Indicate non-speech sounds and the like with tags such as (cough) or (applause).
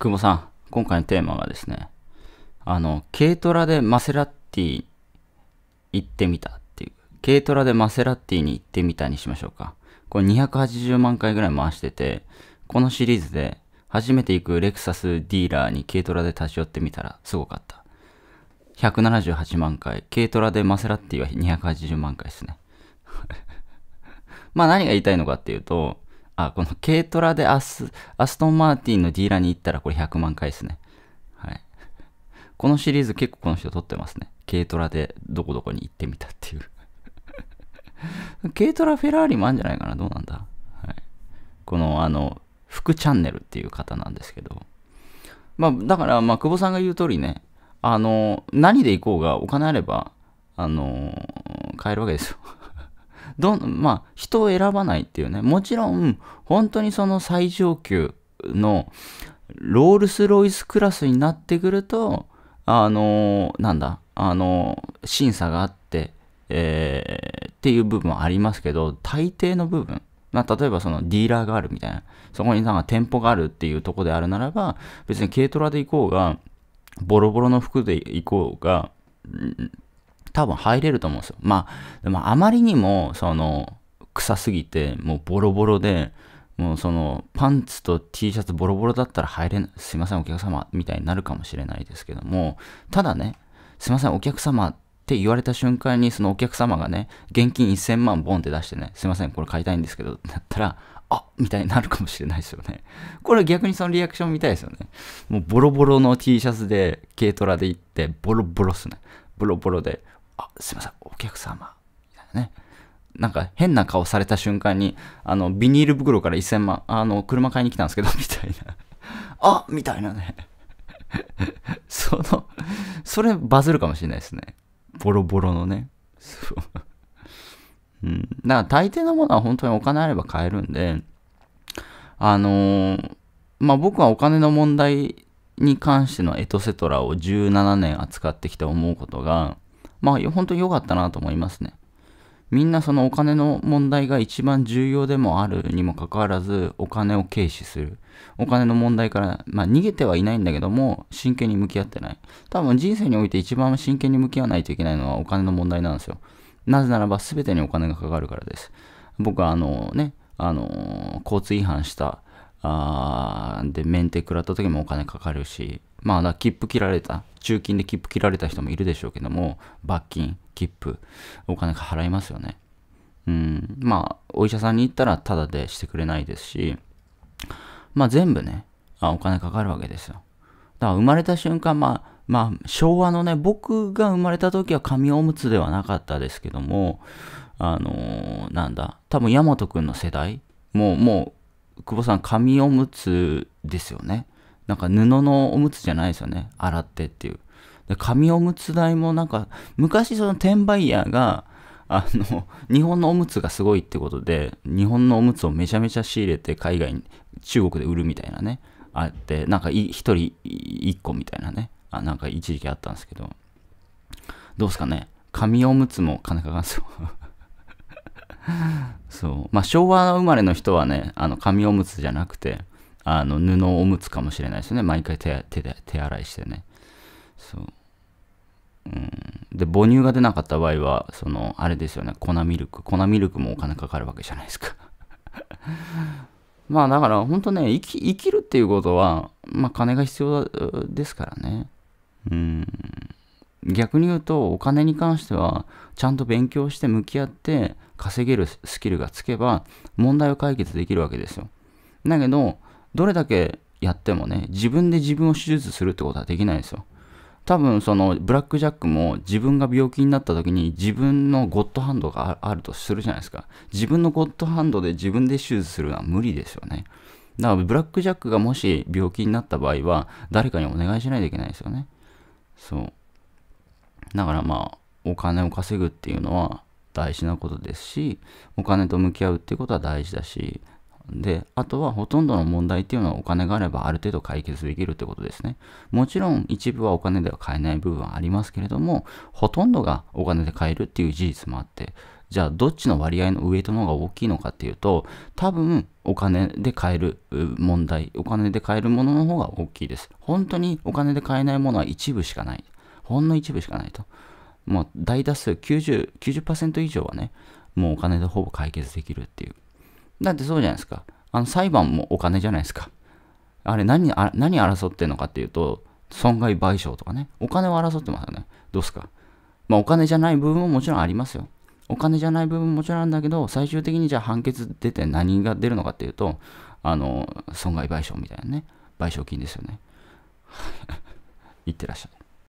久保さん、今回のテーマがですね、あの、軽トラでマセラッティ行ってみたっていう、軽トラでマセラッティに行ってみたにしましょうか。これ280万回ぐらい回してて、このシリーズで初めて行くレクサスディーラーに軽トラで立ち寄ってみたらすごかった。178万回、軽トラでマセラッティは280万回ですね。(laughs) まあ何が言いたいのかっていうと、あ、この軽トラでアス、アストンマーティンのディーラーに行ったらこれ100万回ですね。はい。このシリーズ結構この人撮ってますね。軽トラでどこどこに行ってみたっていう (laughs) 軽トラフェラーリもあるんじゃないかなどうなんだはい。この、あの、福チャンネルっていう方なんですけど。まあ、だから、まあ、久保さんが言う通りね、あの、何で行こうがお金あれば、あの、買えるわけですよ。どん、まあ、人を選ばないっていうね。もちろん、本当にその最上級のロールス・ロイスクラスになってくると、あのー、なんだ、あのー、審査があって、えー、っていう部分はありますけど、大抵の部分、まあ、例えばそのディーラーがあるみたいな、そこになんか店舗があるっていうとこであるならば、別に軽トラで行こうが、ボロボロの服で行こうが、多分入れると思うんですよ。まあ、でもあまりにも、その、臭すぎて、もうボロボロで、もうその、パンツと T シャツボロボロだったら入れない、すいませんお客様、みたいになるかもしれないですけども、ただね、すいませんお客様って言われた瞬間に、そのお客様がね、現金1000万ボンって出してね、すいませんこれ買いたいんですけど、だったら、あみたいになるかもしれないですよね。これ逆にそのリアクション見たいですよね。もうボロボロの T シャツで軽トラで行って、ボロボロっすね。ボロボロで。あすいませんお客様みたいなねなんか変な顔された瞬間にあのビニール袋から1000万あの車買いに来たんですけどみたいなあみたいなね (laughs) そのそれバズるかもしれないですねボロボロのねそううんだから大抵のものは本当にお金あれば買えるんであのー、まあ僕はお金の問題に関してのエトセトラを17年扱ってきて思うことがまあ本当に良かったなと思いますね。みんなそのお金の問題が一番重要でもあるにもかかわらずお金を軽視する。お金の問題から、まあ逃げてはいないんだけども真剣に向き合ってない。多分人生において一番真剣に向き合わないといけないのはお金の問題なんですよ。なぜならば全てにお金がかかるからです。僕はあのね、あの交通違反したあで、メンテ食らった時もお金かかるし、まあ、だ切符切られた。中金で切符切られた人もいるでしょうけども、罰金、切符、お金払いますよね。うん、まあ、お医者さんに行ったらタダでしてくれないですし、まあ全部ね、あお金かかるわけですよ。だから生まれた瞬間、まあ、まあ、昭和のね、僕が生まれた時は紙おむつではなかったですけども、あのー、なんだ、多分大和くんの世代、もう、もう、久保さん紙おむつですよね。なんか布のおむつじゃないですよね。洗ってっていう。で、紙おむつ代もなんか、昔その転売ヤーが、あの、日本のおむつがすごいってことで、日本のおむつをめちゃめちゃ仕入れて海外に、中国で売るみたいなね。あって、なんか一人一個みたいなね。あ、なんか一時期あったんですけど。どうですかね。紙おむつも金かかんすよ。(laughs) そう。まあ、昭和生まれの人はね、あの、紙おむつじゃなくて、あの布おむつかもしれないですよね毎回手手で手洗いしてねそううん、で母乳が出なかった場合はそのあれですよね粉ミルク粉ミルクもお金かかるわけじゃないですか (laughs) まあだから本当ね生き生きるっていうことは、まあ、金が必要ですからねうん逆に言うとお金に関してはちゃんと勉強して向き合って稼げるスキルがつけば問題を解決できるわけですよだけどどれだけやってもね、自分で自分を手術するってことはできないですよ。多分そのブラック・ジャックも自分が病気になった時に自分のゴッドハンドがあるとするじゃないですか自分のゴッドハンドで自分で手術するのは無理ですよねだからブラック・ジャックがもし病気になった場合は誰かにお願いしないといけないですよねそうだからまあお金を稼ぐっていうのは大事なことですしお金と向き合うっていうことは大事だしで、あとはほとんどの問題っていうのはお金があればある程度解決できるってことですね。もちろん一部はお金では買えない部分はありますけれども、ほとんどがお金で買えるっていう事実もあって、じゃあどっちの割合のウエイトの方が大きいのかっていうと、多分お金で買える問題、お金で買えるものの方が大きいです。本当にお金で買えないものは一部しかない。ほんの一部しかないと。もう大多数90、90%以上はね、もうお金でほぼ解決できるっていう。だってそうじゃないですか。あの裁判もお金じゃないですか。あれ何、あ何争ってんのかっていうと、損害賠償とかね。お金を争ってますよね。どうすか。まあお金じゃない部分ももちろんありますよ。お金じゃない部分ももちろんあるんだけど、最終的にじゃあ判決出て何が出るのかっていうと、あの、損害賠償みたいなね。賠償金ですよね。い (laughs) ってらっしゃい。